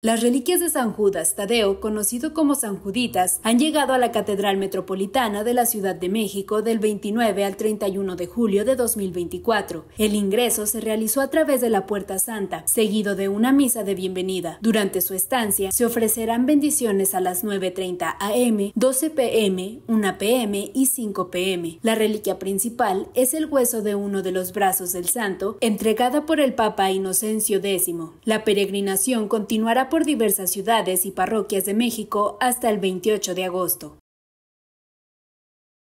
Las reliquias de San Judas Tadeo, conocido como San Juditas, han llegado a la Catedral Metropolitana de la Ciudad de México del 29 al 31 de julio de 2024. El ingreso se realizó a través de la Puerta Santa, seguido de una misa de bienvenida. Durante su estancia se ofrecerán bendiciones a las 9.30 am, 12 pm, 1 pm y 5 pm. La reliquia principal es el hueso de uno de los brazos del santo, entregada por el Papa Inocencio X. La peregrinación continuará por diversas ciudades y parroquias de México hasta el 28 de agosto.